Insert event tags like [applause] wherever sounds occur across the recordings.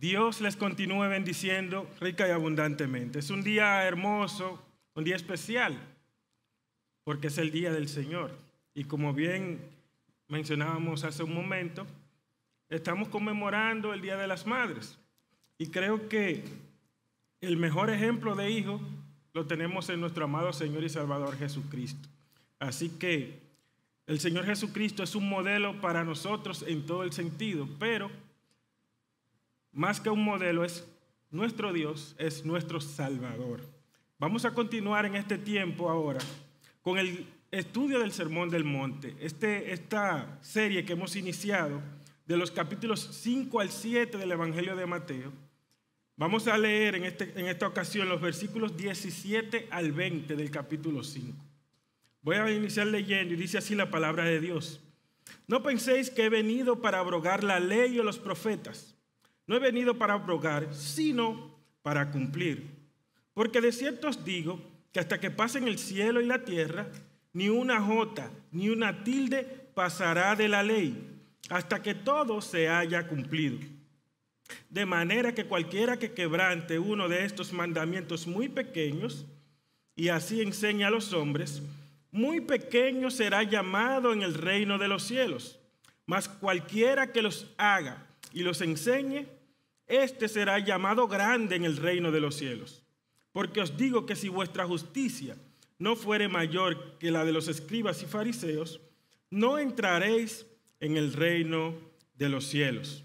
Dios les continúe bendiciendo rica y abundantemente. Es un día hermoso, un día especial, porque es el día del Señor. Y como bien mencionábamos hace un momento, estamos conmemorando el Día de las Madres. Y creo que el mejor ejemplo de hijo lo tenemos en nuestro amado Señor y Salvador Jesucristo. Así que el Señor Jesucristo es un modelo para nosotros en todo el sentido, pero más que un modelo, es nuestro Dios, es nuestro Salvador. Vamos a continuar en este tiempo ahora con el estudio del Sermón del Monte, este, esta serie que hemos iniciado de los capítulos 5 al 7 del Evangelio de Mateo. Vamos a leer en, este, en esta ocasión los versículos 17 al 20 del capítulo 5. Voy a iniciar leyendo y dice así la palabra de Dios. No penséis que he venido para abrogar la ley o los profetas. No he venido para abrogar, sino para cumplir. Porque de cierto os digo que hasta que pasen el cielo y la tierra, ni una jota, ni una tilde pasará de la ley, hasta que todo se haya cumplido. De manera que cualquiera que quebrante uno de estos mandamientos muy pequeños, y así enseña a los hombres, muy pequeño será llamado en el reino de los cielos. Mas cualquiera que los haga y los enseñe, este será llamado grande en el reino de los cielos. Porque os digo que si vuestra justicia no fuere mayor que la de los escribas y fariseos, no entraréis en el reino de los cielos.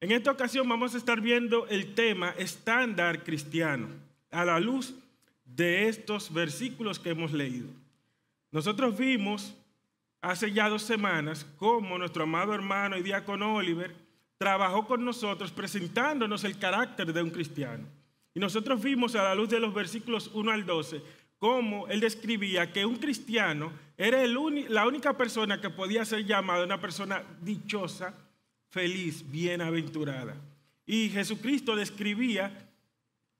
En esta ocasión vamos a estar viendo el tema estándar cristiano a la luz de estos versículos que hemos leído. Nosotros vimos hace ya dos semanas cómo nuestro amado hermano y diácono Oliver trabajó con nosotros presentándonos el carácter de un cristiano. Y nosotros vimos a la luz de los versículos 1 al 12 cómo él describía que un cristiano era la única persona que podía ser llamada una persona dichosa, feliz, bienaventurada. Y Jesucristo describía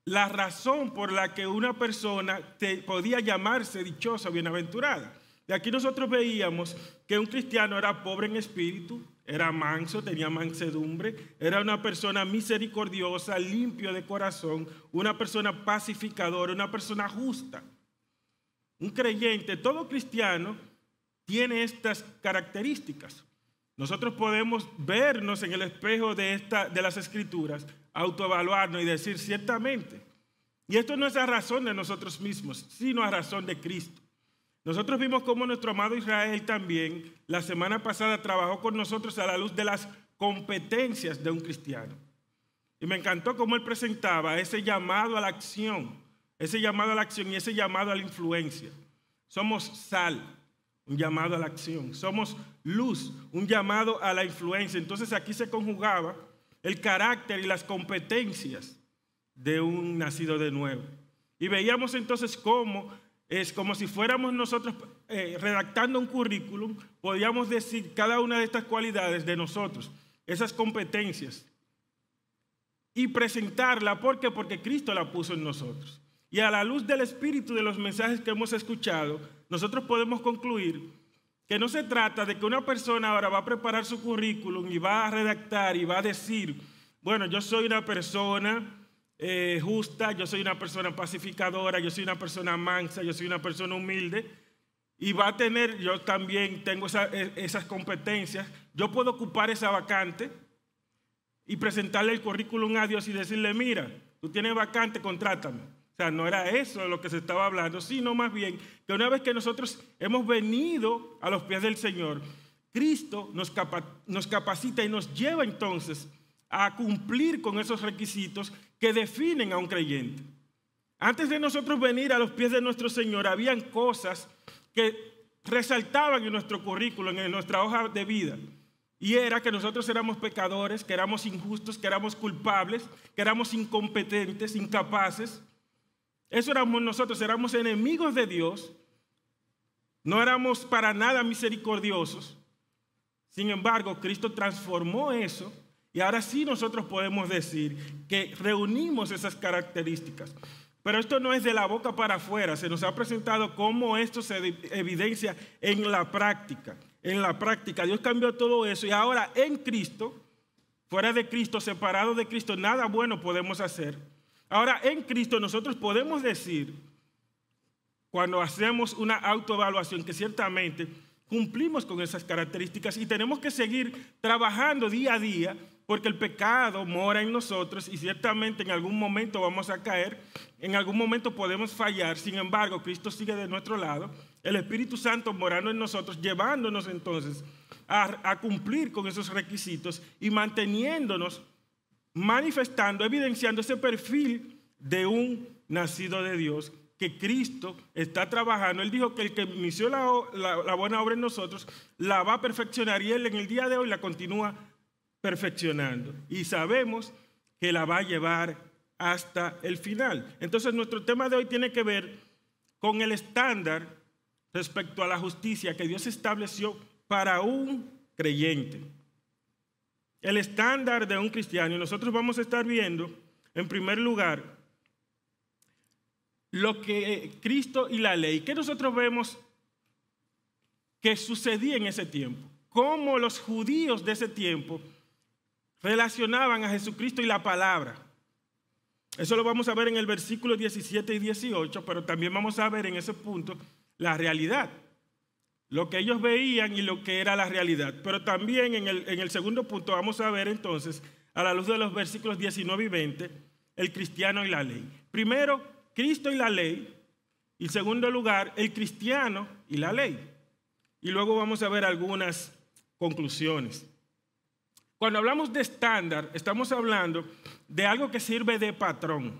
la razón por la que una persona podía llamarse dichosa, bienaventurada. De aquí nosotros veíamos que un cristiano era pobre en espíritu, era manso, tenía mansedumbre, era una persona misericordiosa, limpio de corazón, una persona pacificadora, una persona justa. Un creyente, todo cristiano tiene estas características. Nosotros podemos vernos en el espejo de, esta, de las escrituras, autoevaluarnos y decir ciertamente. Y esto no es a razón de nosotros mismos, sino a razón de Cristo. Nosotros vimos cómo nuestro amado Israel también la semana pasada trabajó con nosotros a la luz de las competencias de un cristiano. Y me encantó cómo él presentaba ese llamado a la acción, ese llamado a la acción y ese llamado a la influencia. Somos sal, un llamado a la acción. Somos luz, un llamado a la influencia. Entonces aquí se conjugaba el carácter y las competencias de un nacido de nuevo. Y veíamos entonces cómo es como si fuéramos nosotros eh, redactando un currículum, podíamos decir cada una de estas cualidades de nosotros, esas competencias, y presentarla. ¿Por qué? Porque Cristo la puso en nosotros. Y a la luz del espíritu de los mensajes que hemos escuchado, nosotros podemos concluir que no se trata de que una persona ahora va a preparar su currículum y va a redactar y va a decir, bueno, yo soy una persona eh, justa, yo soy una persona pacificadora, yo soy una persona mansa, yo soy una persona humilde. Y va a tener, yo también tengo e, esas competencias, yo puedo ocupar esa vacante y presentarle el currículum a Dios y decirle, mira, tú tienes vacante, contrátame. O sea, no era eso lo que se estaba hablando, sino más bien que una vez que nosotros hemos venido a los pies del Señor, Cristo nos, nos capacita y nos lleva entonces a cumplir con esos requisitos que definen a un creyente. Antes de nosotros venir a los pies de nuestro Señor, habían cosas que resaltaban en nuestro currículum, en nuestra hoja de vida. Y era que nosotros éramos pecadores, que éramos injustos, que éramos culpables, que éramos incompetentes, incapaces. Eso éramos nosotros, éramos enemigos de Dios. No éramos para nada misericordiosos. Sin embargo, Cristo transformó eso y ahora sí nosotros podemos decir que reunimos esas características. Pero esto no es de la boca para afuera, se nos ha presentado cómo esto se evidencia en la práctica. En la práctica, Dios cambió todo eso y ahora en Cristo, fuera de Cristo, separado de Cristo, nada bueno podemos hacer. Ahora en Cristo nosotros podemos decir, cuando hacemos una autoevaluación, que ciertamente cumplimos con esas características y tenemos que seguir trabajando día a día porque el pecado mora en nosotros y ciertamente en algún momento vamos a caer, en algún momento podemos fallar, sin embargo Cristo sigue de nuestro lado, el Espíritu Santo morando en nosotros, llevándonos entonces a, cumplir con esos requisitos y manteniéndonos, manifestando, evidenciando ese perfil de un nacido de Dios que Cristo está trabajando. Él dijo que el que inició la, la buena obra en nosotros la va a perfeccionar y Él en el día de hoy la continúa perfeccionando y sabemos que la va a llevar hasta el final. Entonces nuestro tema de hoy tiene que ver con el estándar respecto a la justicia que Dios estableció para un creyente. El estándar de un cristiano, y nosotros vamos a estar viendo, en primer lugar, lo que Cristo y la ley, que nosotros vemos que sucedía en ese tiempo, cómo los judíos de ese tiempo relacionaban a Jesucristo y la palabra. Eso lo vamos a ver en el versículo 17 y 18, pero también vamos a ver en ese punto la realidad, lo que ellos veían y lo que era la realidad. Pero también en el, en el segundo punto vamos a ver entonces, a la luz de los versículos 19 y 20, el cristiano y la ley. Primero, Cristo y la ley. Y segundo lugar, el cristiano y la ley. Y luego vamos a ver algunas conclusiones. Cuando hablamos de estándar, estamos hablando de algo que sirve de patrón.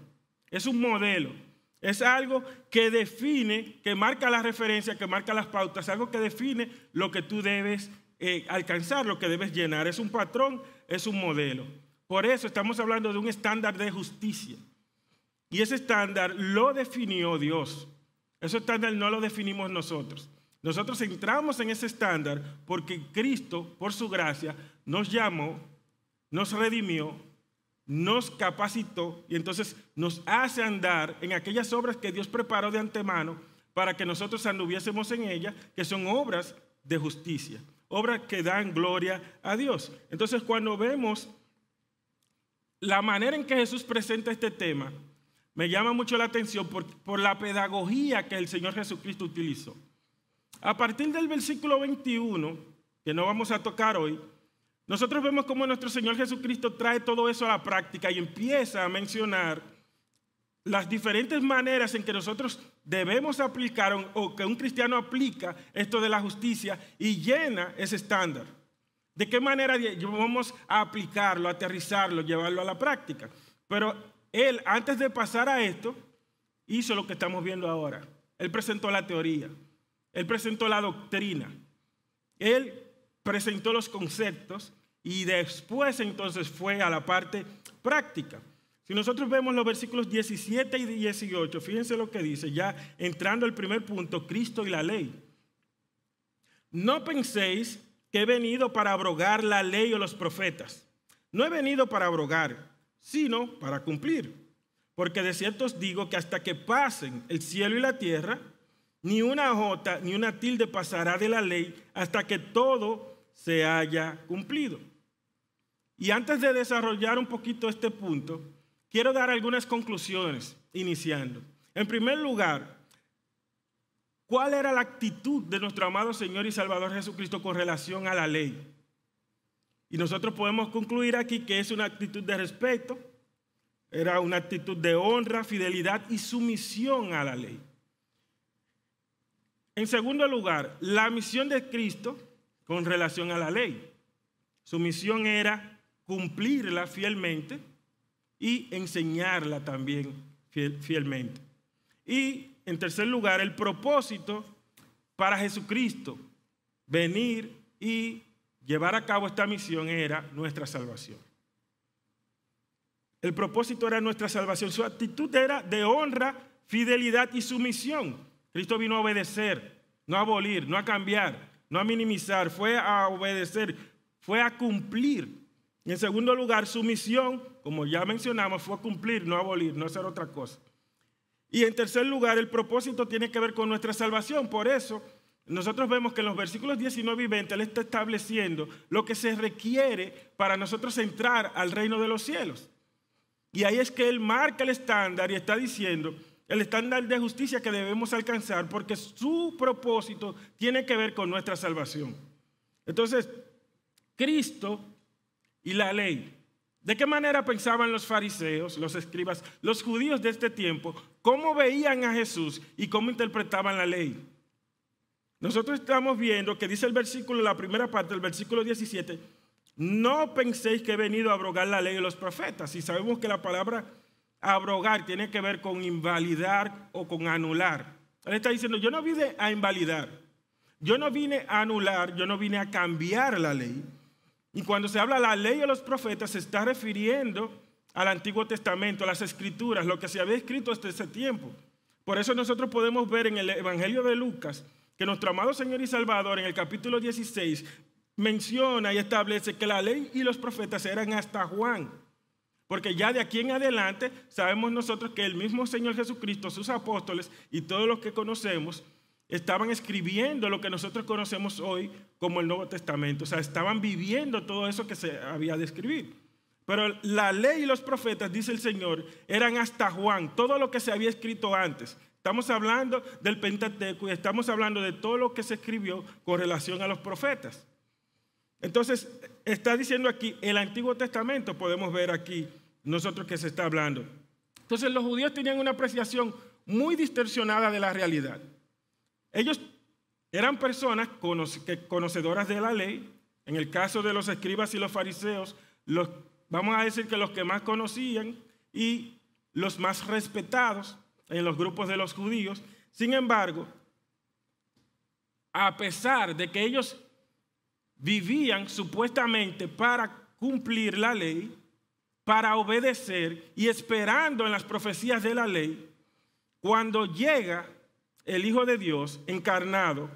Es un modelo. Es algo que define, que marca las referencia, que marca las pautas, algo que define lo que tú debes eh, alcanzar, lo que debes llenar. Es un patrón, es un modelo. Por eso estamos hablando de un estándar de justicia. Y ese estándar lo definió Dios. Ese estándar no lo definimos nosotros. Nosotros entramos en ese estándar porque Cristo, por su gracia, nos llamó, nos redimió, nos capacitó y entonces nos hace andar en aquellas obras que Dios preparó de antemano para que nosotros anduviésemos en ellas, que son obras de justicia, obras que dan gloria a Dios. Entonces cuando vemos la manera en que Jesús presenta este tema, me llama mucho la atención por, la pedagogía que el Señor Jesucristo utilizó. A partir del versículo 21, que no vamos a tocar hoy, nosotros vemos cómo nuestro Señor Jesucristo trae todo eso a la práctica y empieza a mencionar las diferentes maneras en que nosotros debemos aplicar o que un cristiano aplica esto de la justicia y llena ese estándar. ¿De qué manera vamos a aplicarlo, aterrizarlo, llevarlo a la práctica? Pero él, antes de pasar a esto, hizo lo que estamos viendo ahora. Él presentó la teoría. Él presentó la doctrina, él presentó los conceptos y después entonces fue a la parte práctica. Si nosotros vemos los versículos 17 y 18, fíjense lo que dice, ya entrando al primer punto, Cristo y la ley. No penséis que he venido para abrogar la ley o los profetas. No he venido para abrogar, sino para cumplir. Porque de cierto os digo que hasta que pasen el cielo y la tierra, ni una jota ni una tilde pasará de la ley hasta que todo se haya cumplido. Y antes de desarrollar un poquito este punto, quiero dar algunas conclusiones iniciando. En primer lugar, ¿cuál era la actitud de nuestro amado Señor y Salvador Jesucristo con relación a la ley? Y nosotros podemos concluir aquí que es una actitud de respeto, era una actitud de honra, fidelidad y sumisión a la ley. En segundo lugar, la misión de Cristo con relación a la ley. Su misión era cumplirla fielmente y enseñarla también fielmente. Y en tercer lugar, el propósito para Jesucristo, venir y llevar a cabo esta misión era nuestra salvación. El propósito era nuestra salvación. Su actitud era de honra, fidelidad y sumisión. Cristo vino a obedecer, no a abolir, no a cambiar, no a minimizar, fue a obedecer, fue a cumplir. Y en segundo lugar, su misión, como ya mencionamos, fue cumplir, no abolir, no hacer otra cosa. Y en tercer lugar, el propósito tiene que ver con nuestra salvación. Por eso, nosotros vemos que en los versículos 19 y 20 Él está estableciendo lo que se requiere para nosotros entrar al reino de los cielos. Y ahí es que Él marca el estándar y está diciendo el estándar de justicia que debemos alcanzar porque su propósito tiene que ver con nuestra salvación. Entonces, Cristo y la ley. ¿De qué manera pensaban los fariseos, los escribas, los judíos de este tiempo? ¿Cómo veían a Jesús y cómo interpretaban la ley? Nosotros estamos viendo que dice el versículo, la primera parte del versículo 17, no penséis que he venido a abrogar la ley de los profetas. Y sabemos que la palabra abrogar tiene que ver con invalidar o con anular. Él está diciendo, yo no vine a invalidar, yo no vine a anular, yo no vine a cambiar la ley. Y cuando se habla de la ley de los profetas, se está refiriendo al Antiguo Testamento, a las Escrituras, lo que se había escrito hasta ese tiempo. Por eso nosotros podemos ver en el Evangelio de Lucas que nuestro amado Señor y Salvador en el capítulo 16 menciona y establece que la ley y los profetas eran hasta Juan. Porque ya de aquí en adelante sabemos nosotros que el mismo Señor Jesucristo, sus apóstoles y todos los que conocemos, estaban escribiendo lo que nosotros conocemos hoy como el Nuevo Testamento. O sea, estaban viviendo todo eso que se había de escribir. Pero la ley y los profetas, dice el Señor, eran hasta Juan, todo lo que se había escrito antes. Estamos hablando del Pentateuco y estamos hablando de todo lo que se escribió con relación a los profetas. Entonces, está diciendo aquí, el Antiguo Testamento podemos ver aquí nosotros que se está hablando. Entonces, los judíos tenían una apreciación muy distorsionada de la realidad. Ellos eran personas conocedoras de la ley. En el caso de los escribas y los fariseos, vamos a decir que los que más conocían y los más respetados en los grupos de los judíos. Sin embargo, a pesar de que ellos vivían supuestamente para cumplir la ley, para obedecer y esperando en las profecías de la ley, cuando llega el Hijo de Dios encarnado,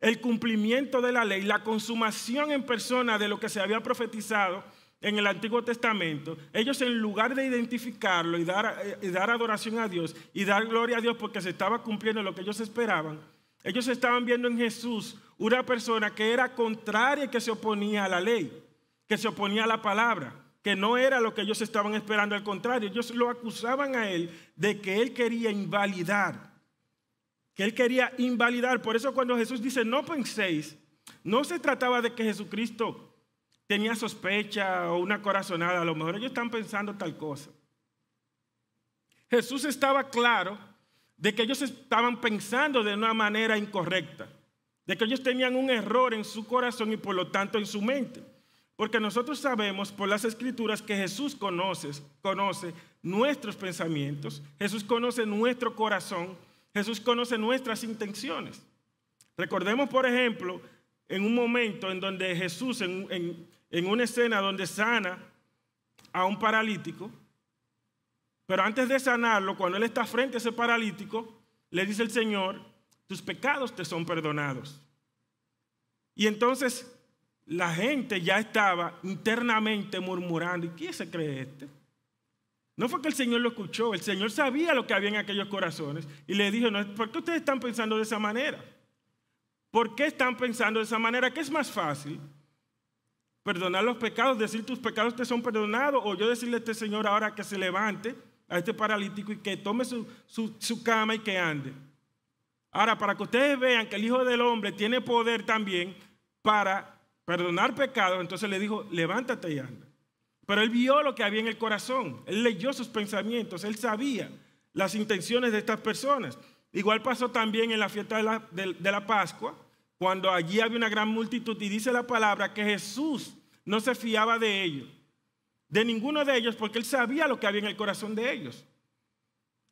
el cumplimiento de la ley, la consumación en persona de lo que se había profetizado en el Antiguo Testamento, ellos en lugar de identificarlo y dar, eh, dar adoración a Dios y dar gloria a Dios porque se estaba cumpliendo lo que ellos esperaban, ellos estaban viendo en Jesús una persona que era contraria y que se oponía a la ley, que se oponía a la palabra, que no era lo que ellos estaban esperando, al contrario, ellos lo acusaban a él de que él quería invalidar, que él quería invalidar. Por eso cuando Jesús dice, no penséis, no se trataba de que Jesucristo tenía sospecha o una corazonada, a lo mejor ellos están pensando tal cosa. Jesús estaba claro de que ellos estaban pensando de una manera incorrecta de que ellos tenían un error en su corazón y por lo tanto en su mente. Porque nosotros sabemos por las escrituras que Jesús conoce, conoce nuestros pensamientos, Jesús conoce nuestro corazón, Jesús conoce nuestras intenciones. Recordemos, por ejemplo, en un momento en donde Jesús, en, en una escena donde sana a un paralítico, pero antes de sanarlo, cuando él está frente a ese paralítico, le dice el Señor, tus pecados te son perdonados. Y entonces la gente ya estaba internamente murmurando, ¿y quién se cree este? No fue que el Señor lo escuchó, el Señor sabía lo que había en aquellos corazones y le dijo, ¿por qué ustedes están pensando de esa manera? ¿Por qué están pensando de esa manera? ¿Qué es más fácil? Perdonar los pecados, decir tus pecados te son perdonados, o yo decirle a este Señor ahora que se levante a este paralítico y que tome su, su cama y que ande. Ahora, para que ustedes vean que el Hijo del Hombre tiene poder también para perdonar pecados, entonces le dijo, levántate y anda. Pero él vio lo que había en el corazón, él leyó sus pensamientos, él sabía las intenciones de estas personas. Igual pasó también en la fiesta de la, la Pascua, cuando allí había una gran multitud y dice la palabra que Jesús no se fiaba de ellos, de ninguno de ellos, porque él sabía lo que había en el corazón de ellos.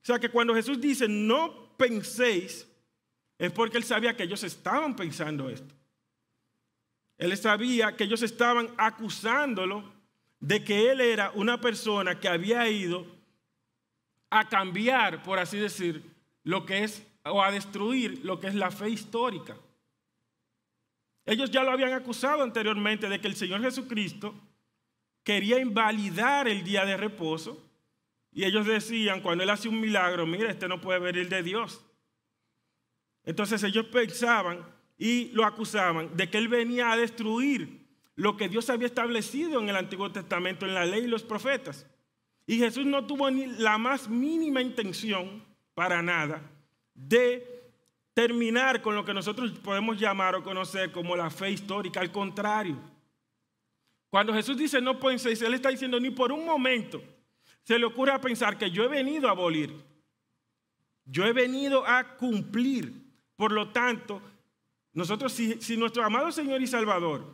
O sea que cuando Jesús dice, no penséis es porque él sabía que ellos estaban pensando esto. Él sabía que ellos estaban acusándolo de que él era una persona que había ido a cambiar, por así decir, lo que es, o a destruir lo que es la fe histórica. Ellos ya lo habían acusado anteriormente de que el Señor Jesucristo quería invalidar el día de reposo. Y ellos decían, cuando Él hace un milagro, mira, este no puede venir de Dios. Entonces ellos pensaban y lo acusaban de que él venía a destruir lo que Dios había establecido en el Antiguo Testamento, en la ley y los profetas. Y Jesús no tuvo ni la más mínima intención, para nada, de terminar con lo que nosotros podemos llamar o conocer como la fe histórica. Al contrario, cuando Jesús dice no ser, Él está diciendo ni por un momento se le ocurre pensar que yo he venido a abolir, yo he venido a cumplir. Por lo tanto, nosotros, si, si nuestro amado Señor y Salvador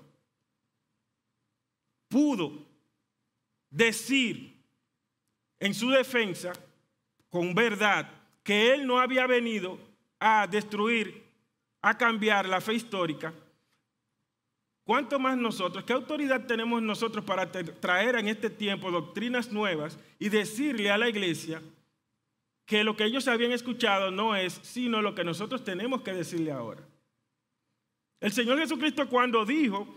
pudo decir en su defensa con verdad que Él no había venido a destruir, a cambiar la fe histórica, ¿Cuánto más nosotros? ¿Qué autoridad tenemos nosotros para traer en este tiempo doctrinas nuevas y decirle a la iglesia que lo que ellos habían escuchado no es sino lo que nosotros tenemos que decirle ahora. El Señor Jesucristo cuando dijo,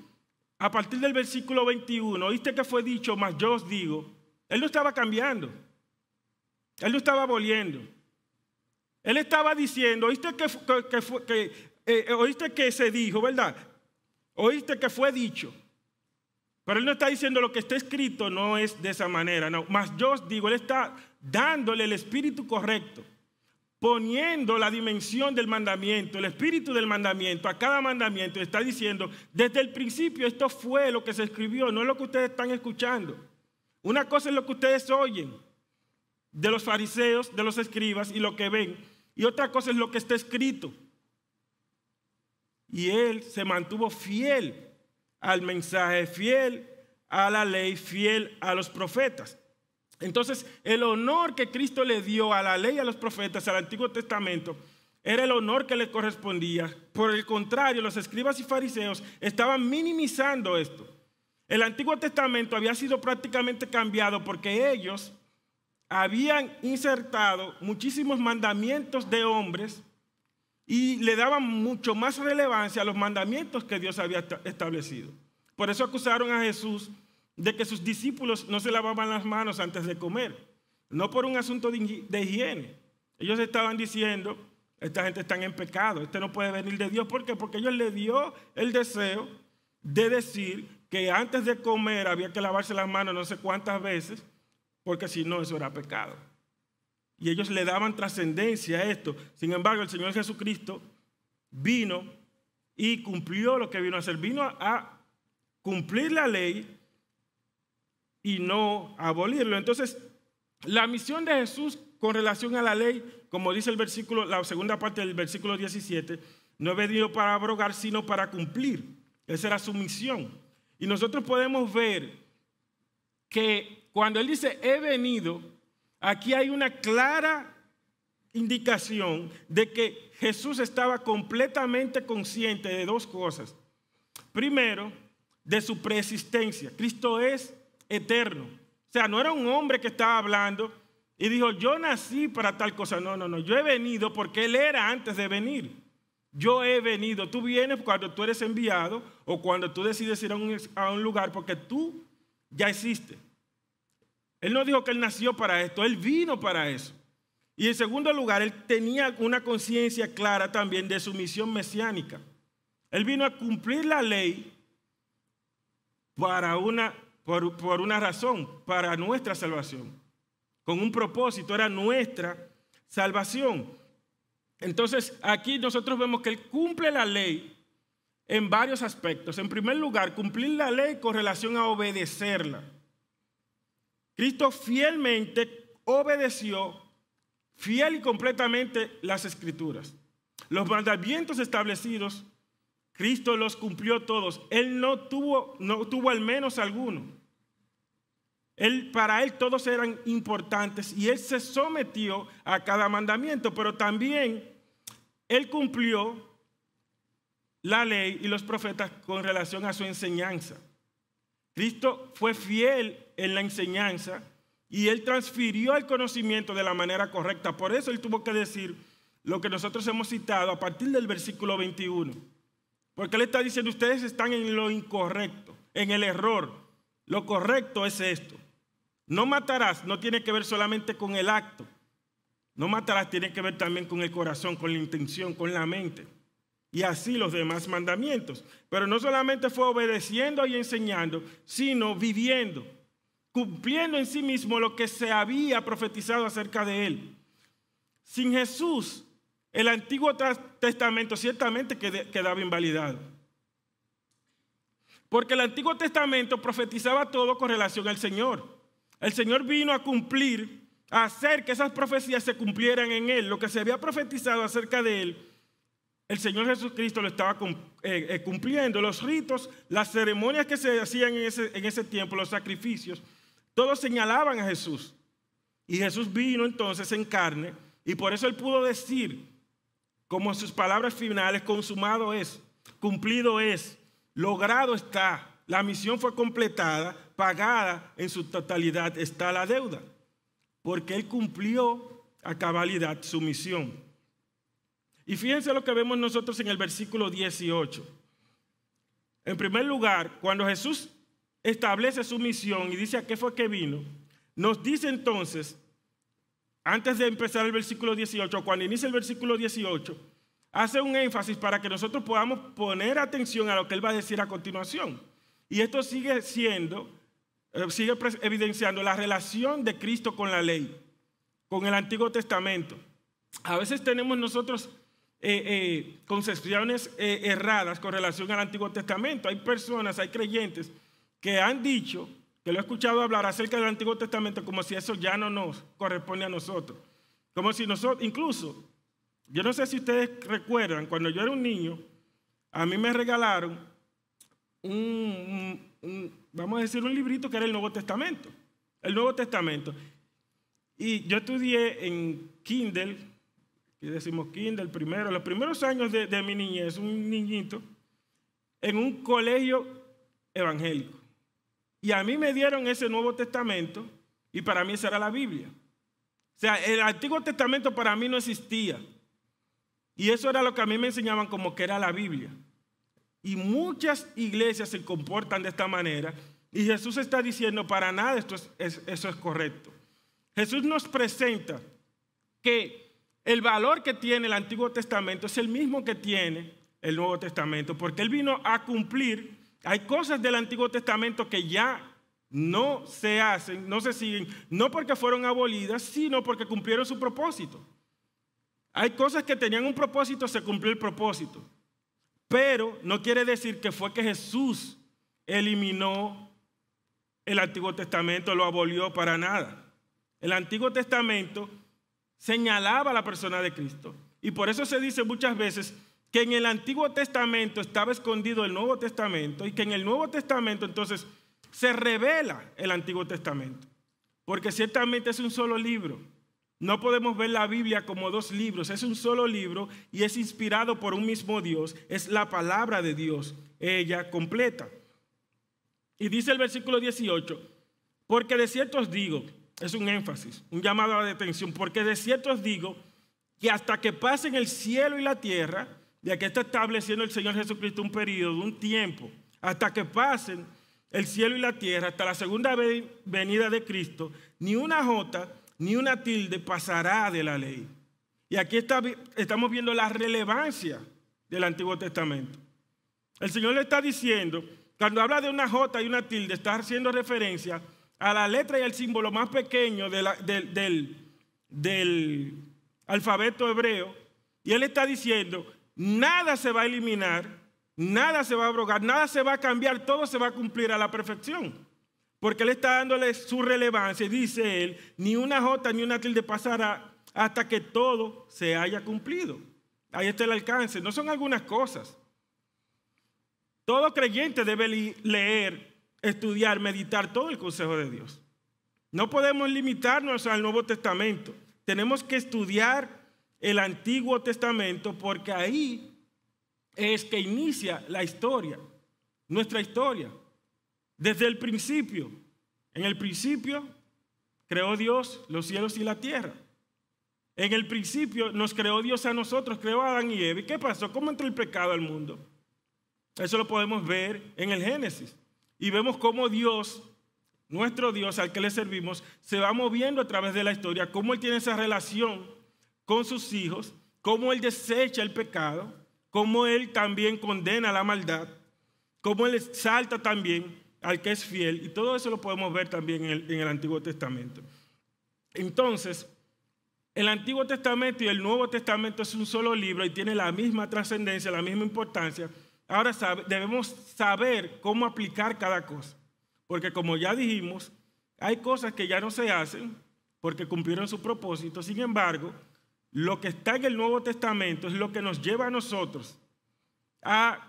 a partir del versículo 21, oíste que fue dicho, mas yo os digo, Él no estaba cambiando, Él no estaba volviendo. Él estaba diciendo, oíste que, que, eh, oíste que se dijo, ¿verdad? Oíste que fue dicho. Pero Él no está diciendo lo que está escrito no es de esa manera, no. Mas yo os digo, Él está dándole el espíritu correcto, poniendo la dimensión del mandamiento, el espíritu del mandamiento, a cada mandamiento, está diciendo, desde el principio esto fue lo que se escribió, no es lo que ustedes están escuchando. Una cosa es lo que ustedes oyen de los fariseos, de los escribas y lo que ven, y otra cosa es lo que está escrito. Y él se mantuvo fiel al mensaje, fiel a la ley, fiel a los profetas. Entonces, el honor que Cristo le dio a la ley, a los profetas, al Antiguo Testamento, era el honor que le correspondía. Por el contrario, los escribas y fariseos estaban minimizando esto. El Antiguo Testamento había sido prácticamente cambiado porque ellos habían insertado muchísimos mandamientos de hombres y le daban mucho más relevancia a los mandamientos que Dios había establecido. Por eso acusaron a Jesús de que sus discípulos no se lavaban las manos antes de comer, no por un asunto de higiene. Ellos estaban diciendo, esta gente está en pecado, este no puede venir de Dios. ¿Por qué? Porque ellos le dio el deseo de decir que antes de comer había que lavarse las manos no sé cuántas veces, porque si no eso era pecado. Y ellos le daban trascendencia a esto. Sin embargo, el Señor Jesucristo vino y cumplió lo que vino a hacer. Vino a cumplir la ley y no abolirlo. Entonces, la misión de Jesús con relación a la ley, como dice el versículo, la segunda parte del versículo 17, no he venido para abrogar, sino para cumplir. Esa era su misión. Y nosotros podemos ver que cuando él dice he venido, aquí hay una clara indicación de que Jesús estaba completamente consciente de dos cosas. Primero, de su preexistencia. Cristo es eterno. O sea, no era un hombre que estaba hablando y dijo, yo nací para tal cosa. No, no, no, yo he venido porque Él era antes de venir. Yo he venido. Tú vienes cuando tú eres enviado o cuando tú decides ir a un, lugar porque tú ya existes. Él no dijo que Él nació para esto, Él vino para eso. Y en segundo lugar, Él tenía una conciencia clara también de su misión mesiánica. Él vino a cumplir la ley para una por, una razón, para nuestra salvación. Con un propósito, era nuestra salvación. Entonces, aquí nosotros vemos que Él cumple la ley en varios aspectos. En primer lugar, cumplir la ley con relación a obedecerla. Cristo fielmente obedeció, fiel y completamente las escrituras. Los mandamientos establecidos, Cristo los cumplió todos. Él no tuvo, no tuvo al menos alguno. Él, para él todos eran importantes y él se sometió a cada mandamiento, pero también él cumplió la ley y los profetas con relación a su enseñanza. Cristo fue fiel en la enseñanza y él transfirió el conocimiento de la manera correcta. Por eso él tuvo que decir lo que nosotros hemos citado a partir del versículo 21. Porque él está diciendo, ustedes están en lo incorrecto, en el error. Lo correcto es esto. No matarás no tiene que ver solamente con el acto. No matarás tiene que ver también con el corazón, con la intención, con la mente. Y así los demás mandamientos. Pero no solamente fue obedeciendo y enseñando, sino viviendo, cumpliendo en sí mismo lo que se había profetizado acerca de él. Sin Jesús, el Antiguo Testamento ciertamente quedaba invalidado. Porque el Antiguo Testamento profetizaba todo con relación al Señor. El Señor vino a cumplir, a hacer que esas profecías se cumplieran en Él. Lo que se había profetizado acerca de Él, el Señor Jesucristo lo estaba eh, eh, cumpliendo. Los ritos, las ceremonias que se hacían en ese, tiempo, los sacrificios, todos señalaban a Jesús. Y Jesús vino entonces en carne y por eso Él pudo decir, como sus palabras finales, consumado es, cumplido es, logrado está, la misión fue completada, pagada en su totalidad está la deuda, porque Él cumplió a cabalidad su misión. Y fíjense lo que vemos nosotros en el versículo 18. En primer lugar, cuando Jesús establece su misión y dice a qué fue que vino, nos dice entonces, antes de empezar el versículo 18, cuando inicia el versículo 18, hace un énfasis para que nosotros podamos poner atención a lo que él va a decir a continuación. Y esto sigue siendo eh, sigue evidenciando la relación de Cristo con la ley, con el Antiguo Testamento. A veces tenemos nosotros eh, eh, concepciones erradas con relación al Antiguo Testamento. Hay personas, hay creyentes que han dicho, que lo he escuchado hablar acerca del Antiguo Testamento como si eso ya no nos corresponde a nosotros. Como si nosotros, incluso, yo no sé si ustedes recuerdan, cuando yo era un niño, a mí me regalaron un vamos a decir, un librito que era el Nuevo Testamento. El Nuevo Testamento. Y yo estudié en Kindle, que decimos Kindle primero, los primeros años de, de mi niñez, un niñito, en un colegio evangélico. Y a mí me dieron ese Nuevo Testamento y para mí esa era la Biblia. O sea, el Antiguo Testamento para mí no existía. Y eso era lo que a mí me enseñaban como que era la Biblia. Y muchas iglesias se comportan de esta manera. Y Jesús está diciendo, para nada esto es, eso es correcto. Jesús nos presenta que el valor que tiene el Antiguo Testamento es el mismo que tiene el Nuevo Testamento, porque Él vino a cumplir. Hay cosas del Antiguo Testamento que ya no se hacen, no se siguen, no porque fueron abolidas, sino porque cumplieron su propósito. Hay cosas que tenían un propósito, se cumplió el propósito. Pero no quiere decir que fue que Jesús eliminó el Antiguo Testamento, lo abolió para nada. El Antiguo Testamento señalaba la persona de Cristo. Y por eso se dice muchas veces que en el Antiguo Testamento estaba escondido el Nuevo Testamento y que en el Nuevo Testamento entonces se revela el Antiguo Testamento. Porque ciertamente es un solo libro no podemos ver la Biblia como dos libros, es un solo libro y es inspirado por un mismo Dios, es la palabra de Dios, ella completa. Y dice el versículo 18, porque de cierto os digo, es un énfasis, un llamado a la detención, porque de cierto os digo que hasta que pasen el cielo y la tierra, de que está estableciendo el Señor Jesucristo un periodo, un tiempo, hasta que pasen el cielo y la tierra, hasta la segunda venida de Cristo, ni una jota ni una tilde pasará de la ley. Y aquí estamos viendo la relevancia del Antiguo Testamento. El Señor le está diciendo, cuando habla de una J y una tilde, está haciendo referencia a la letra y al símbolo más pequeño del alfabeto hebreo. Y Él está diciendo, nada se va a eliminar, nada se va a abrogar, nada se va a cambiar, todo se va a cumplir a la perfección. Porque Él está dándole su relevancia y dice Él, ni una jota ni una tilde pasará hasta que todo se haya cumplido. Ahí está el alcance, no son algunas cosas. Todo creyente debe leer, estudiar, meditar todo el consejo de Dios. No podemos limitarnos al Nuevo Testamento. Tenemos que estudiar el Antiguo Testamento porque ahí es que inicia la historia, nuestra historia. Desde el principio, en el principio creó Dios los cielos y la tierra. En el principio nos creó Dios a nosotros, creó a Adán y Eva. qué pasó? ¿Cómo entró el pecado al mundo? Eso lo podemos ver en el Génesis. Y vemos cómo Dios, nuestro Dios al que le servimos, se va moviendo a través de la historia, cómo Él tiene esa relación con sus hijos, cómo Él desecha el pecado, cómo Él también condena la maldad, cómo Él exalta también al que es fiel, y todo eso lo podemos ver también en el, en el Antiguo Testamento. Entonces, el Antiguo Testamento y el Nuevo Testamento es un solo libro y tiene la misma trascendencia, la misma importancia. Ahora debemos saber cómo aplicar cada cosa, porque como ya dijimos, hay cosas que ya no se hacen porque cumplieron su propósito. Sin embargo, lo que está en el Nuevo Testamento es lo que nos lleva a nosotros a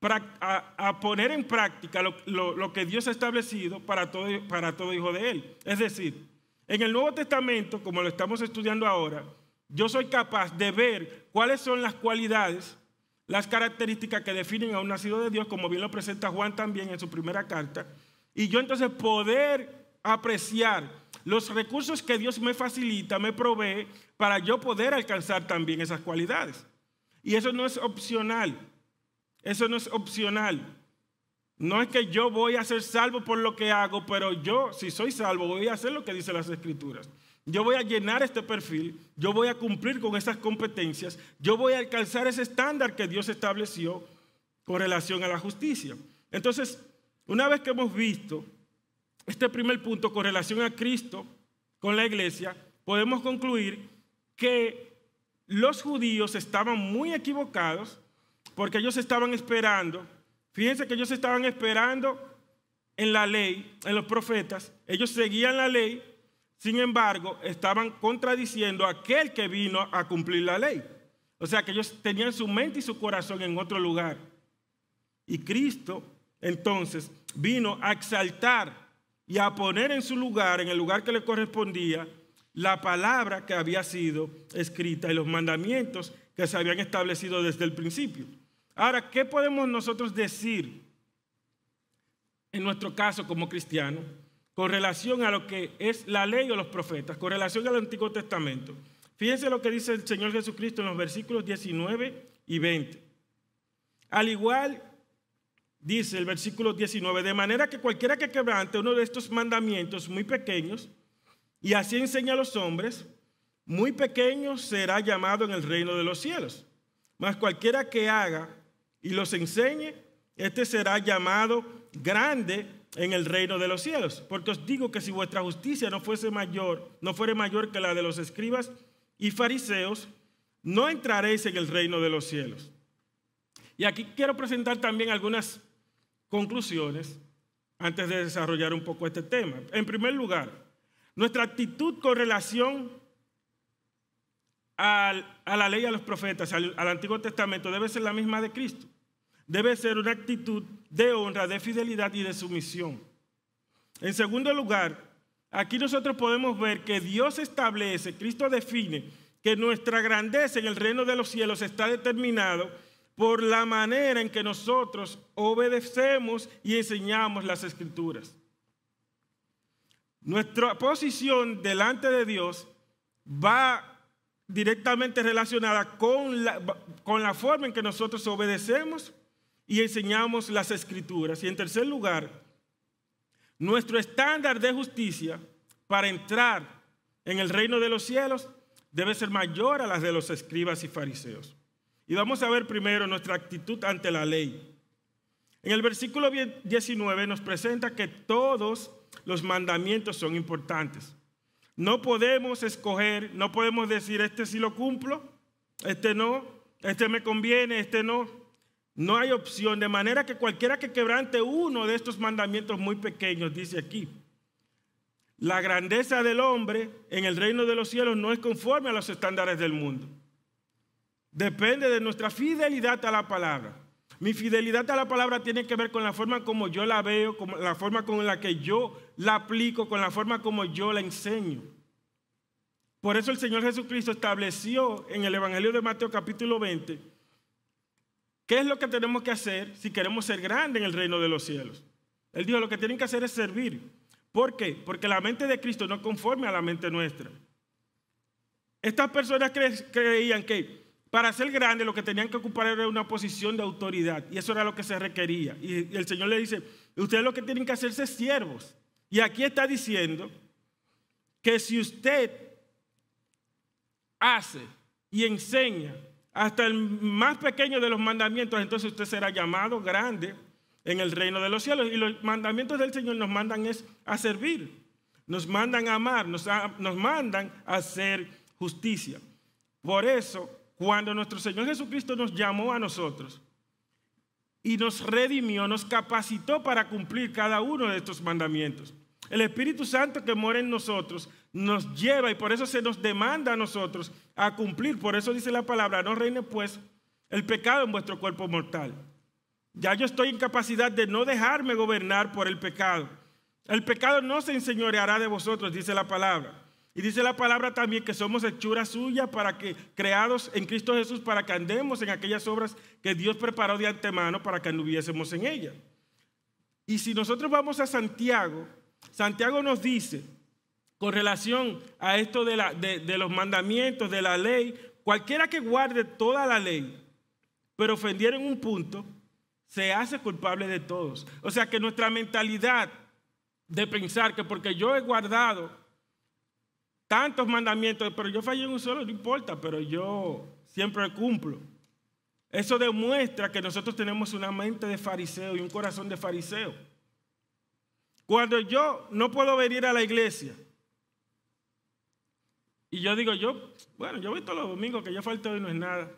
a, poner en práctica lo, que Dios ha establecido para todo, para todo hijo de Él. Es decir, en el Nuevo Testamento, como lo estamos estudiando ahora, yo soy capaz de ver cuáles son las cualidades, las características que definen a un nacido de Dios, como bien lo presenta Juan también en su primera carta, y yo entonces poder apreciar los recursos que Dios me facilita, me provee, para yo poder alcanzar también esas cualidades. Y eso no es opcional. Eso no es opcional. No es que yo voy a ser salvo por lo que hago, pero yo, si soy salvo, voy a hacer lo que dicen las escrituras. Yo voy a llenar este perfil, yo voy a cumplir con esas competencias, yo voy a alcanzar ese estándar que Dios estableció con relación a la justicia. Entonces, una vez que hemos visto este primer punto con relación a Cristo, con la iglesia, podemos concluir que los judíos estaban muy equivocados porque ellos estaban esperando, fíjense que ellos estaban esperando en la ley, en los profetas, ellos seguían la ley, sin embargo, estaban contradiciendo a aquel que vino a cumplir la ley. O sea que ellos tenían su mente y su corazón en otro lugar. Y Cristo entonces vino a exaltar y a poner en su lugar, en el lugar que le correspondía, la palabra que había sido escrita y los mandamientos que se habían establecido desde el principio. Ahora, ¿qué podemos nosotros decir en nuestro caso como cristianos con relación a lo que es la ley o los profetas, con relación al Antiguo Testamento? Fíjense lo que dice el Señor Jesucristo en los versículos 19 y 20. Al igual dice el versículo 19, de manera que cualquiera que quebrante uno de estos mandamientos muy pequeños y así enseña a los hombres, muy pequeño será llamado en el reino de los cielos. Mas cualquiera que haga y los enseñe, este será llamado grande en el reino de los cielos. Porque os digo que si vuestra justicia no fuese mayor, no fuere mayor que la de los escribas y fariseos, no entraréis en el reino de los cielos. Y aquí quiero presentar también algunas conclusiones antes de desarrollar un poco este tema. En primer lugar, nuestra actitud con relación a la ley, a los profetas, al, al Antiguo Testamento, debe ser la misma de Cristo. Debe ser una actitud de honra, de fidelidad y de sumisión. En segundo lugar, aquí nosotros podemos ver que Dios establece, Cristo define que nuestra grandeza en el reino de los cielos está determinado por la manera en que nosotros obedecemos y enseñamos las escrituras. Nuestra posición delante de Dios va directamente relacionada con la, forma en que nosotros obedecemos y enseñamos las escrituras. Y en tercer lugar, nuestro estándar de justicia para entrar en el reino de los cielos debe ser mayor a las de los escribas y fariseos. Y vamos a ver primero nuestra actitud ante la ley. En el versículo 19 nos presenta que todos los mandamientos son importantes. No podemos escoger, no podemos decir, este sí lo cumplo, este no, este me conviene, este no. No hay opción, de manera que cualquiera que quebrante uno de estos mandamientos muy pequeños, dice aquí, la grandeza del hombre en el reino de los cielos no es conforme a los estándares del mundo. Depende de nuestra fidelidad a la palabra. Mi fidelidad a la palabra tiene que ver con la forma como yo la veo, con la forma con la que yo la aplico, con la forma como yo la enseño. Por eso el Señor Jesucristo estableció en el Evangelio de Mateo capítulo 20 qué es lo que tenemos que hacer si queremos ser grandes en el reino de los cielos. Él dijo, lo que tienen que hacer es servir. ¿Por qué? Porque la mente de Cristo no conforme a la mente nuestra. Estas personas creían que para ser grande lo que tenían que ocupar era una posición de autoridad y eso era lo que se requería. Y el Señor le dice, ustedes lo que tienen que hacerse es siervos. Y aquí está diciendo que si usted hace y enseña hasta el más pequeño de los mandamientos, entonces usted será llamado grande en el reino de los cielos. Y los mandamientos del Señor nos mandan es a servir, nos mandan a amar, nos, nos mandan a hacer justicia. Por eso cuando nuestro Señor Jesucristo nos llamó a nosotros y nos redimió, nos capacitó para cumplir cada uno de estos mandamientos. El Espíritu Santo que mora en nosotros nos lleva y por eso se nos demanda a nosotros a cumplir. Por eso dice la palabra, no reine pues el pecado en vuestro cuerpo mortal. Ya yo estoy en capacidad de no dejarme gobernar por el pecado. El pecado no se enseñoreará de vosotros, dice la palabra. Y dice la palabra también que somos hechura suya para que, creados en Cristo Jesús, para que andemos en aquellas obras que Dios preparó de antemano para que anduviésemos en ellas. Y si nosotros vamos a Santiago, Santiago nos dice, con relación a esto de, la, de, los mandamientos, de la ley, cualquiera que guarde toda la ley, pero ofendiera en un punto, se hace culpable de todos. O sea que nuestra mentalidad de pensar que porque yo he guardado tantos mandamientos, pero yo fallé en un solo, no importa, pero yo siempre cumplo. Eso demuestra que nosotros tenemos una mente de fariseo y un corazón de fariseo. Cuando yo no puedo venir a la iglesia y yo digo, yo, bueno, yo voy todos los domingos, que yo falté hoy no es nada.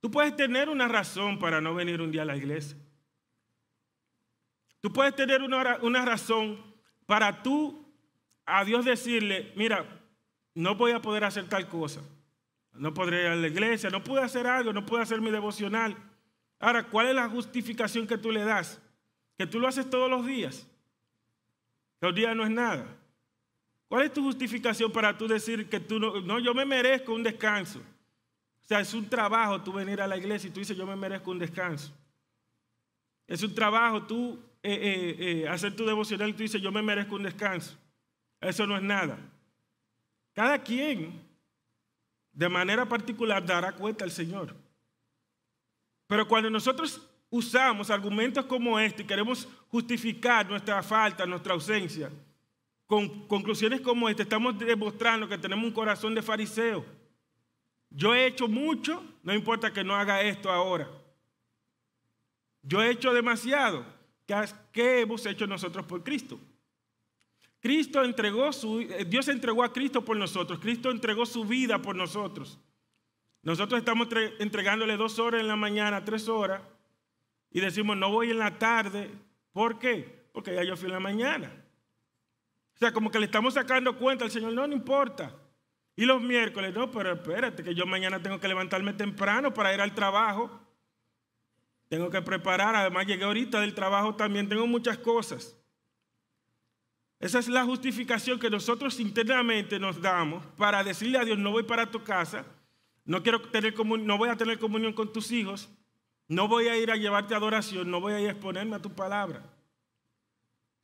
Tú puedes tener una razón para no venir un día a la iglesia. Tú puedes tener una, una razón para tú a Dios decirle, mira, no voy a poder hacer tal cosa. No podré ir a la iglesia, no pude hacer algo, no pude hacer mi devocional. Ahora, ¿cuál es la justificación que tú le das? Que tú lo haces todos los días. Los días no es nada. ¿Cuál es tu justificación para tú decir que tú no, no, yo me merezco un descanso? O sea, es un trabajo tú venir a la iglesia y tú dices, yo me merezco un descanso. Es un trabajo tú eh, eh, eh, hacer tu devocional y tú dices, yo me merezco un descanso. Eso no es nada. Cada quien, de manera particular, dará cuenta al Señor. Pero cuando nosotros usamos argumentos como este y queremos justificar nuestra falta, nuestra ausencia, con conclusiones como esta, estamos demostrando que tenemos un corazón de fariseo. Yo he hecho mucho, no importa que no haga esto ahora. Yo he hecho demasiado. ¿Qué hemos hecho nosotros por Cristo? Cristo entregó su, eh, Dios entregó a Cristo por nosotros, Cristo entregó su vida por nosotros. Nosotros estamos entregándole dos horas en la mañana, tres horas, y decimos, no voy en la tarde. ¿Por qué? Porque ya yo fui en la mañana. O sea, como que le estamos sacando cuenta al Señor, no, no importa. Y los miércoles, no, pero espérate, que yo mañana tengo que levantarme temprano para ir al trabajo. Tengo que preparar, además llegué ahorita del trabajo también, tengo muchas cosas. Esa es la justificación que nosotros internamente nos damos para decirle a Dios, no voy para tu casa, no, quiero tener no voy a tener comunión con tus hijos, no voy a ir a llevarte adoración, no voy a ir a exponerme a tu palabra.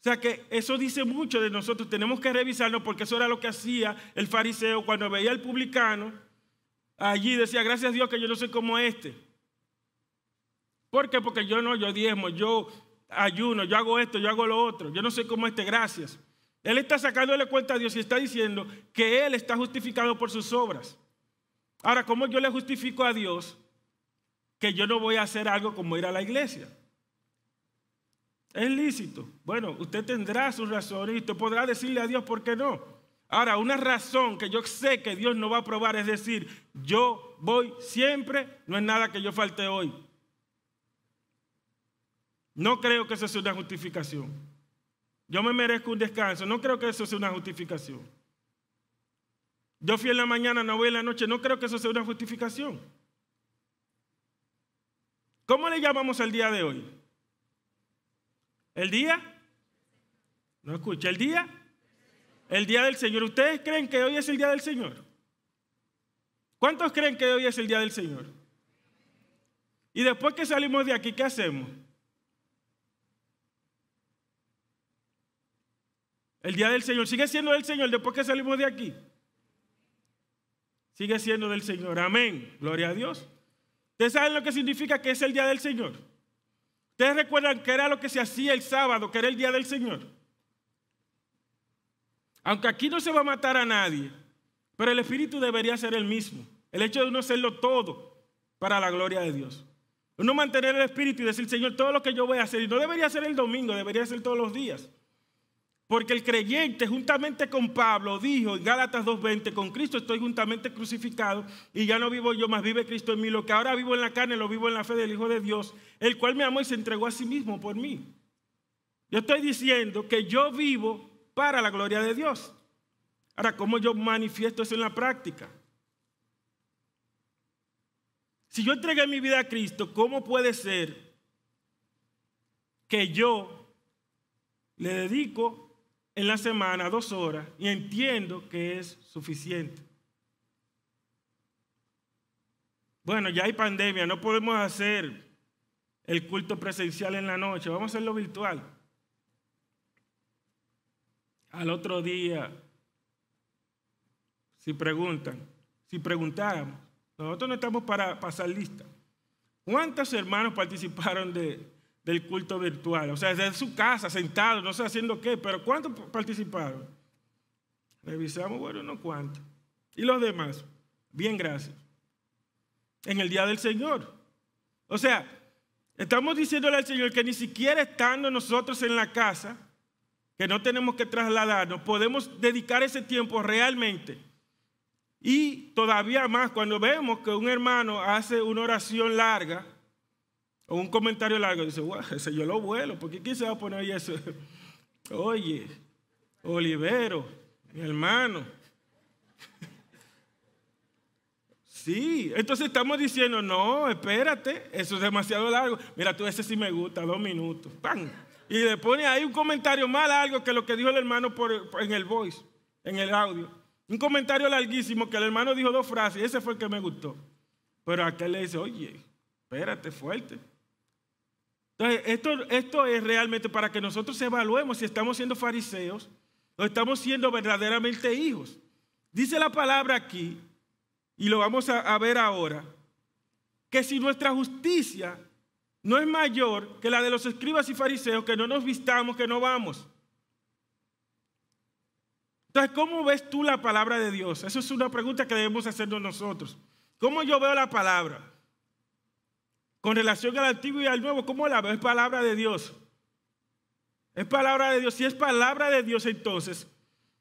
O sea que eso dice mucho de nosotros, tenemos que revisarlo porque eso era lo que hacía el fariseo cuando veía al publicano, allí decía, gracias a Dios que yo no soy como este. ¿Por qué? Porque yo no, yo diezmo, yo ayuno, yo hago esto, yo hago lo otro, yo no sé cómo este, gracias. Él está sacándole cuenta a Dios y está diciendo que Él está justificado por sus obras. Ahora, ¿cómo yo le justifico a Dios que yo no voy a hacer algo como ir a la iglesia? Es lícito. Bueno, usted tendrá sus razones y usted podrá decirle a Dios por qué no. Ahora, una razón que yo sé que Dios no va a probar es decir, yo voy siempre, no es nada que yo falte hoy. No creo que eso sea una justificación. Yo me merezco un descanso. No creo que eso sea una justificación. Yo fui en la mañana, no voy en la noche. No creo que eso sea una justificación. ¿Cómo le llamamos al día de hoy? ¿El día? No escucha, ¿el día? El día del Señor. ¿Ustedes creen que hoy es el día del Señor? ¿Cuántos creen que hoy es el día del Señor? Y después que salimos de aquí, ¿qué hacemos? El día del Señor sigue siendo del Señor después que salimos de aquí. Sigue siendo del Señor. Amén. Gloria a Dios. Ustedes saben lo que significa que es el día del Señor. Ustedes recuerdan que era lo que se hacía el sábado, que era el día del Señor. Aunque aquí no se va a matar a nadie, pero el espíritu debería ser el mismo. El hecho de uno hacerlo todo para la gloria de Dios. Uno mantener el espíritu y decir, Señor, todo lo que yo voy a hacer, y no debería ser el domingo, debería ser todos los días. Porque el creyente juntamente con Pablo dijo en Gálatas 2.20, con Cristo estoy juntamente crucificado y ya no vivo yo, más vive Cristo en mí. Lo que ahora vivo en la carne, lo vivo en la fe del Hijo de Dios, el cual me amó y se entregó a sí mismo por mí. Yo estoy diciendo que yo vivo para la gloria de Dios. Ahora, ¿cómo yo manifiesto eso en la práctica? Si yo entregué mi vida a Cristo, ¿cómo puede ser que yo le dedico en la semana dos horas y entiendo que es suficiente. Bueno, ya hay pandemia, no podemos hacer el culto presencial en la noche, vamos a hacerlo virtual. Al otro día, si preguntan, si preguntáramos, nosotros no estamos para pasar lista. ¿Cuántos hermanos [laughs] participaron de, del culto virtual. O sea, desde su casa, sentado, no sé haciendo qué, pero ¿cuántos participaron? Revisamos, bueno, no cuántos. ¿Y los demás? Bien, gracias. En el día del Señor. O sea, estamos diciéndole al Señor que ni siquiera estando nosotros en la casa, que no tenemos que trasladarnos, podemos dedicar ese tiempo realmente. Y todavía más, cuando vemos que un hermano hace una oración larga, un comentario largo, dice, wow, ese yo lo vuelo, porque quién se va a poner eso? [laughs] Oye, Olivero, mi hermano. [laughs] Sí, entonces estamos diciendo, no, espérate, eso es demasiado largo. Mira, tú ese sí me gusta, dos minutos, ¡pam! Y le pone ahí un comentario más largo que lo que dijo el hermano en el voice, en el audio. Un comentario larguísimo que el hermano dijo dos frases, ese fue el que me gustó. Pero aquel le dice, oye, espérate fuerte. Entonces, esto, esto es realmente para que nosotros evaluemos si estamos siendo fariseos o estamos siendo verdaderamente hijos. Dice la palabra aquí, y lo vamos a, a ver ahora, que si nuestra justicia no es mayor que la de los escribas y fariseos, que no nos vistamos, que no vamos. Entonces, ¿cómo ves tú la palabra de Dios? Esa es una pregunta que debemos hacernos nosotros. ¿Cómo yo veo la palabra? con relación al antiguo y al nuevo, ¿cómo la veo? Es palabra de Dios. Es palabra de Dios. Si es palabra de Dios, entonces,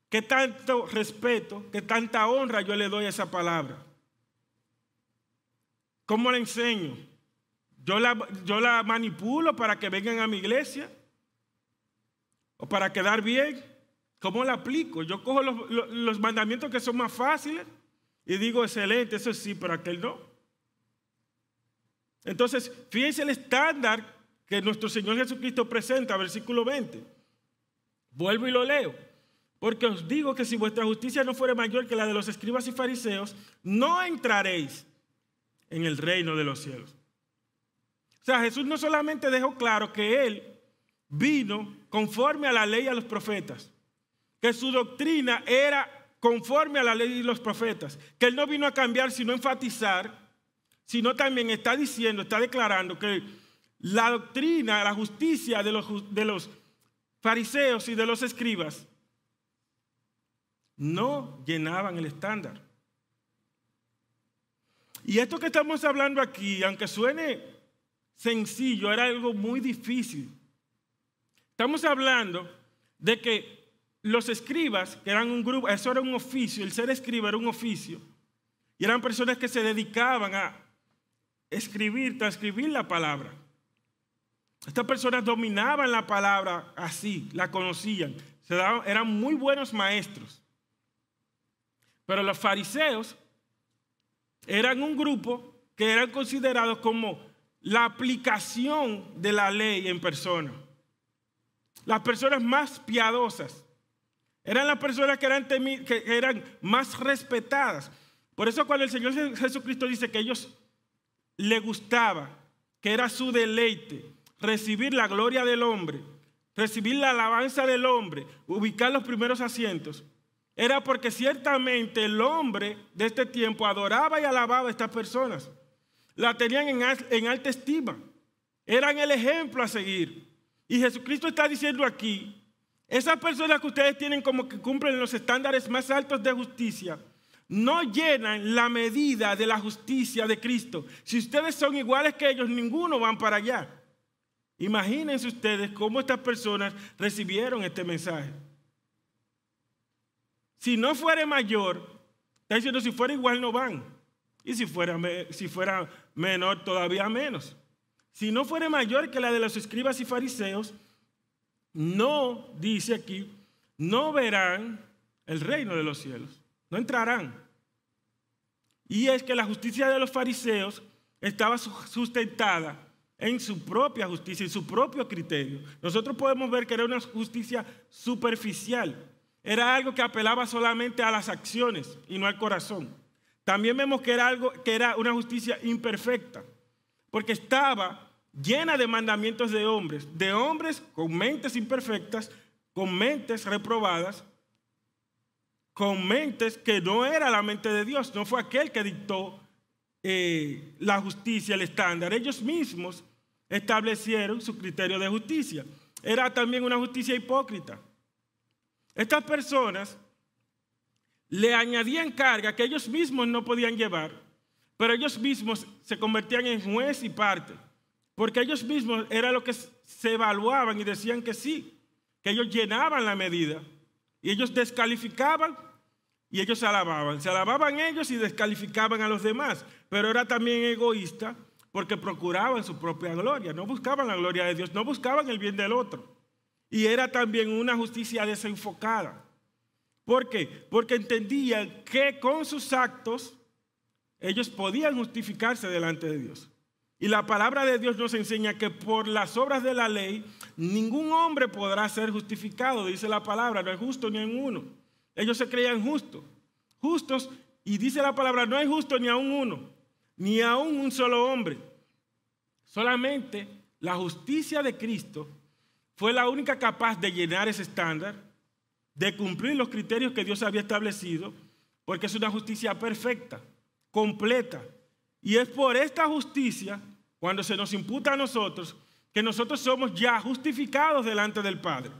¿qué tanto respeto, qué tanta honra yo le doy a esa palabra? ¿Cómo la enseño? ¿Yo la, yo la manipulo para que vengan a mi iglesia? ¿O para quedar bien? ¿Cómo la aplico? Yo cojo los, los mandamientos que son más fáciles y digo, excelente, eso sí, pero aquel no. Entonces, fíjense el estándar que nuestro Señor Jesucristo presenta, versículo 20. Vuelvo y lo leo. Porque os digo que si vuestra justicia no fuere mayor que la de los escribas y fariseos, no entraréis en el reino de los cielos. O sea, Jesús no solamente dejó claro que Él vino conforme a la ley y a los profetas, que su doctrina era conforme a la ley y los profetas, que Él no vino a cambiar, sino a enfatizar sino también está diciendo, está declarando que la doctrina, la justicia de los, fariseos y de los escribas no llenaban el estándar. Y esto que estamos hablando aquí, aunque suene sencillo, era algo muy difícil. Estamos hablando de que los escribas, que eran un grupo, eso era un oficio, el ser escriba era un oficio, y eran personas que se dedicaban a escribir, transcribir la palabra. Estas personas dominaban la palabra así, la conocían, eran muy buenos maestros. Pero los fariseos eran un grupo que eran considerados como la aplicación de la ley en persona. Las personas más piadosas eran las personas que eran, que eran más respetadas. Por eso cuando el Señor Jesucristo dice que ellos le gustaba, que era su deleite, recibir la gloria del hombre, recibir la alabanza del hombre, ubicar los primeros asientos, era porque ciertamente el hombre de este tiempo adoraba y alababa a estas personas. La tenían en, alta estima. Eran el ejemplo a seguir. Y Jesucristo está diciendo aquí, esas personas que ustedes tienen como que cumplen los estándares más altos de justicia, no llenan la medida de la justicia de Cristo. Si ustedes son iguales que ellos, ninguno van para allá. Imagínense ustedes cómo estas personas recibieron este mensaje. Si no fuera mayor, está diciendo, si fuera igual no van. Y si fuera, si fuera menor, todavía menos. Si no fuera mayor que la de los escribas y fariseos, no, dice aquí, no verán el reino de los cielos no entrarán. Y es que la justicia de los fariseos estaba sustentada en su propia justicia, en su propio criterio. Nosotros podemos ver que era una justicia superficial. Era algo que apelaba solamente a las acciones y no al corazón. También vemos que era algo que era una justicia imperfecta, porque estaba llena de mandamientos de hombres, de hombres con mentes imperfectas, con mentes reprobadas con mentes que no era la mente de Dios, no fue aquel que dictó eh, la justicia, el estándar. Ellos mismos establecieron su criterio de justicia. Era también una justicia hipócrita. Estas personas le añadían carga que ellos mismos no podían llevar, pero ellos mismos se convertían en juez y parte, porque ellos mismos eran lo que se evaluaban y decían que sí, que ellos llenaban la medida y ellos descalificaban y ellos se alababan. Se alababan ellos y descalificaban a los demás. Pero era también egoísta porque procuraban su propia gloria. No buscaban la gloria de Dios, no buscaban el bien del otro. Y era también una justicia desenfocada. ¿Por qué? Porque entendían que con sus actos ellos podían justificarse delante de Dios. Y la palabra de Dios nos enseña que por las obras de la ley ningún hombre podrá ser justificado, dice la palabra, no es justo ni en uno. Ellos se creían justos, justos, y dice la palabra, no hay justo ni a uno, ni a un solo hombre. Solamente la justicia de Cristo fue la única capaz de llenar ese estándar, de cumplir los criterios que Dios había establecido, porque es una justicia perfecta, completa. Y es por esta justicia cuando se nos imputa a nosotros que nosotros somos ya justificados delante del Padre.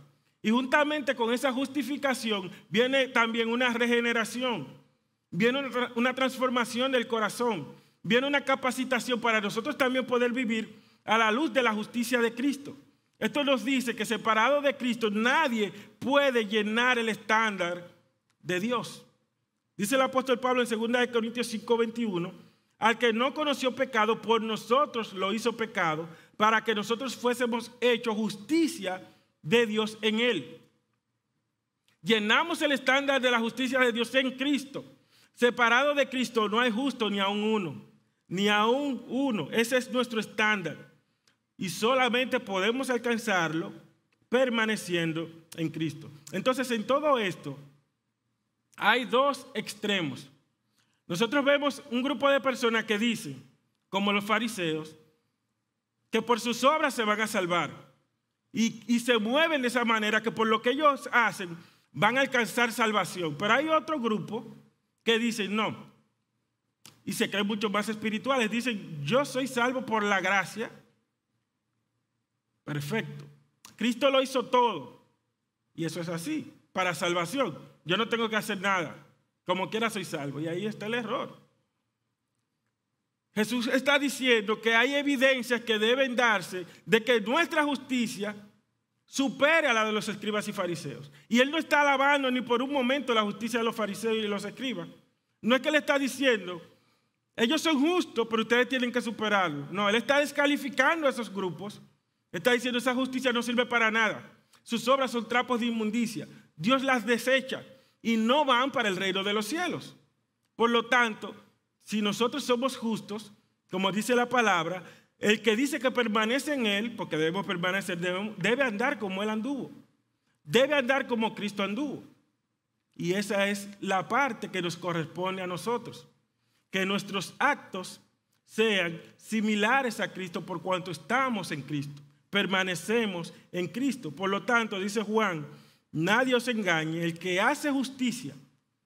Y juntamente con esa justificación viene también una regeneración, viene una transformación del corazón, viene una capacitación para nosotros también poder vivir a la luz de la justicia de Cristo. Esto nos dice que separado de Cristo nadie puede llenar el estándar de Dios. Dice el apóstol Pablo en 2 Corintios 5:21 al que no conoció pecado, por nosotros lo hizo pecado, para que nosotros fuésemos hechos justicia de Dios en él. Llenamos el estándar de la justicia de Dios en Cristo. Separado de Cristo no hay justo ni un uno, ni un uno. Ese es nuestro estándar. Y solamente podemos alcanzarlo permaneciendo en Cristo. Entonces, en todo esto, hay dos extremos. Nosotros vemos un grupo de personas que dicen, como los fariseos, que por sus obras se van a salvar y, se mueven de esa manera que por lo que ellos hacen van a alcanzar salvación. Pero hay otro grupo que dicen, no, y se creen mucho más espirituales. Dicen, yo soy salvo por la gracia. Perfecto. Cristo lo hizo todo. Y eso es así, para salvación. Yo no tengo que hacer nada. Como quiera soy salvo. Y ahí está el error. Jesús está diciendo que hay evidencias que deben darse de que nuestra justicia supere a la de los escribas y fariseos. Y él no está alabando ni por un momento la justicia de los fariseos y los escribas. No es que le está diciendo, ellos son justos, pero ustedes tienen que superarlo. No, él está descalificando a esos grupos. Está diciendo, esa justicia no sirve para nada. Sus obras son trapos de inmundicia. Dios las desecha y no van para el reino de los cielos. Por lo tanto, si nosotros somos justos, como dice la palabra, el que dice que permanece en Él, porque debemos permanecer, debe andar como Él anduvo. Debe andar como Cristo anduvo. Y esa es la parte que nos corresponde a nosotros. Que nuestros actos sean similares a Cristo por cuanto estamos en Cristo, permanecemos en Cristo. Por lo tanto, dice Juan Nadie os engañe, el que hace justicia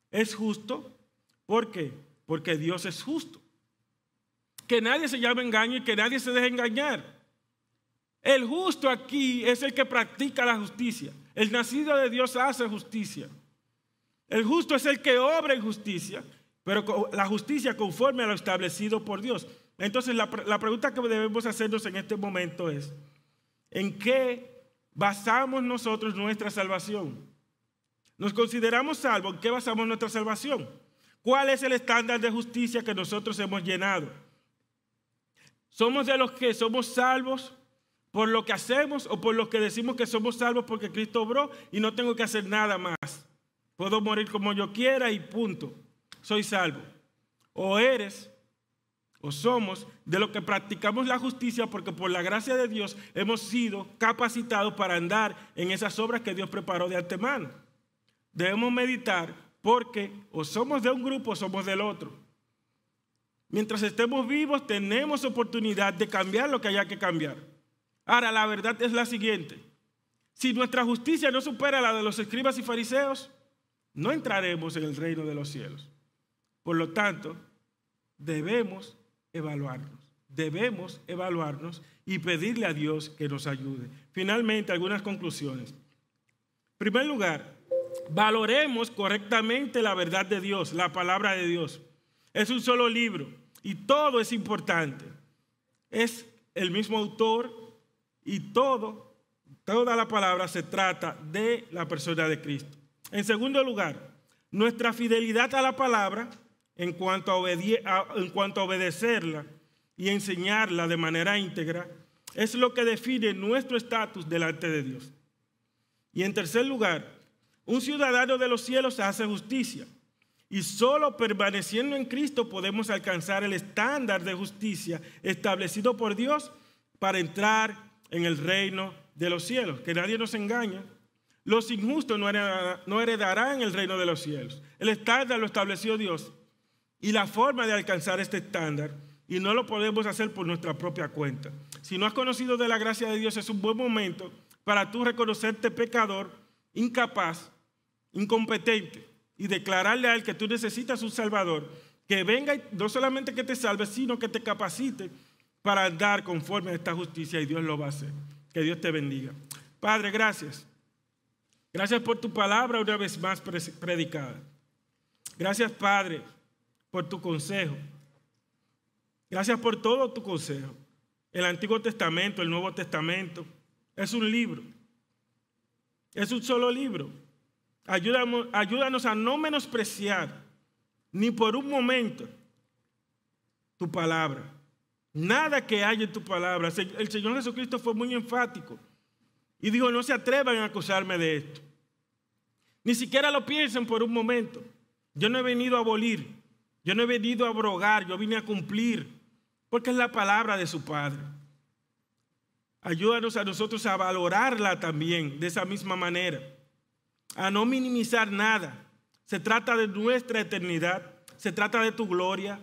es justo. ¿Por qué? Porque Dios es justo. Que nadie se llame engaño y que nadie se deje engañar. El justo aquí es el que practica la justicia. El nacido de Dios hace justicia. El justo es el que obra en justicia, pero la justicia conforme a lo establecido por Dios. Entonces la, la pregunta que debemos hacernos en este momento es, ¿en qué basamos nosotros nuestra salvación. Nos consideramos salvos. ¿En qué basamos nuestra salvación? ¿Cuál es el estándar de justicia que nosotros hemos llenado? ¿Somos de los que somos salvos por lo que hacemos o por lo que decimos que somos salvos porque Cristo obró y no tengo que hacer nada más? Puedo morir como yo quiera y punto. Soy salvo. O eres o somos de los que practicamos la justicia porque por la gracia de Dios hemos sido capacitados para andar en esas obras que Dios preparó de antemano. Debemos meditar porque o somos de un grupo o somos del otro. Mientras estemos vivos tenemos oportunidad de cambiar lo que haya que cambiar. Ahora, la verdad es la siguiente. Si nuestra justicia no supera la de los escribas y fariseos, no entraremos en el reino de los cielos. Por lo tanto, debemos evaluarnos. Debemos evaluarnos y pedirle a Dios que nos ayude. Finalmente, algunas conclusiones. En primer lugar, valoremos correctamente la verdad de Dios, la palabra de Dios. Es un solo libro y todo es importante. Es el mismo autor y todo, toda la palabra se trata de la persona de Cristo. En segundo lugar, nuestra fidelidad a la palabra en cuanto a, obedecerla y enseñarla de manera íntegra, es lo que define nuestro estatus delante de Dios. Y en tercer lugar, un ciudadano de los cielos hace justicia. Y solo permaneciendo en Cristo podemos alcanzar el estándar de justicia establecido por Dios para entrar en el reino de los cielos. Que nadie nos engaña. Los injustos no heredarán el reino de los cielos. El estándar lo estableció Dios. Y la forma de alcanzar este estándar, y no lo podemos hacer por nuestra propia cuenta. Si no has conocido de la gracia de Dios, es un buen momento para tú reconocerte pecador, incapaz, incompetente, y declararle a Él que tú necesitas un Salvador, que venga y no solamente que te salve, sino que te capacite para andar conforme a esta justicia, y Dios lo va a hacer. Que Dios te bendiga. Padre, gracias. Gracias por tu palabra una vez más predicada. Gracias, Padre por tu consejo. Gracias por todo tu consejo. El Antiguo Testamento, el Nuevo Testamento, es un libro. Es un solo libro. Ayúdanos, ayúdanos a no menospreciar ni por un momento tu palabra. Nada que haya en tu palabra. El Señor Jesucristo fue muy enfático y dijo, no se atrevan a acusarme de esto. Ni siquiera lo piensen por un momento. Yo no he venido a abolir, yo no he venido a abrogar, yo vine a cumplir, porque es la palabra de su Padre. Ayúdanos a nosotros a valorarla también de esa misma manera, a no minimizar nada. Se trata de nuestra eternidad, se trata de tu gloria.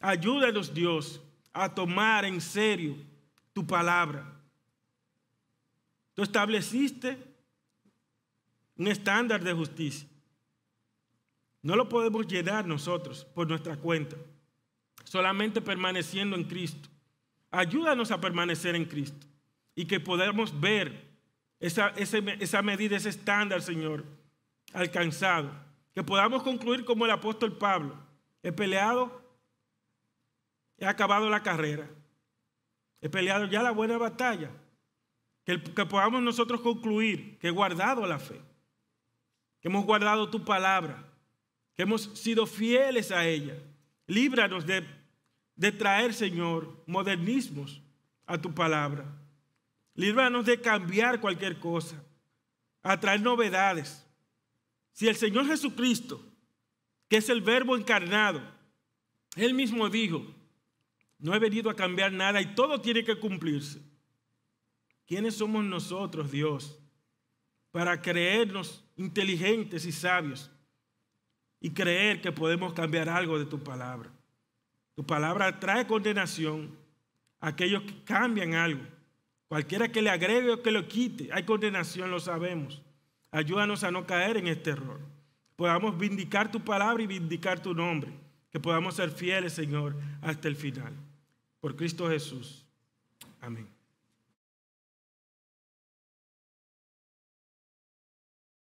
Ayúdanos Dios a tomar en serio tu palabra. Tú estableciste un estándar de justicia. No lo podemos llenar nosotros por nuestra cuenta, solamente permaneciendo en Cristo. Ayúdanos a permanecer en Cristo y que podamos ver esa, medida, ese estándar, Señor, alcanzado. Que podamos concluir como el apóstol Pablo. He peleado, he acabado la carrera, he peleado ya la buena batalla. que podamos nosotros concluir que he guardado la fe, que hemos guardado tu palabra, hemos sido fieles a ella. Líbranos de, de traer, Señor, modernismos a tu palabra. Líbranos de cambiar cualquier cosa, a traer novedades. Si el Señor Jesucristo, que es el verbo encarnado, él mismo dijo, no he venido a cambiar nada y todo tiene que cumplirse. ¿Quiénes somos nosotros, Dios, para creernos inteligentes y sabios? y creer que podemos cambiar algo de tu palabra. Tu palabra trae condenación a aquellos que cambian algo. Cualquiera que le agregue o que lo quite, hay condenación, lo sabemos. Ayúdanos a no caer en este error. Podamos vindicar tu palabra y vindicar tu nombre. Que podamos ser fieles, Señor, hasta el final. Por Cristo Jesús. Amén.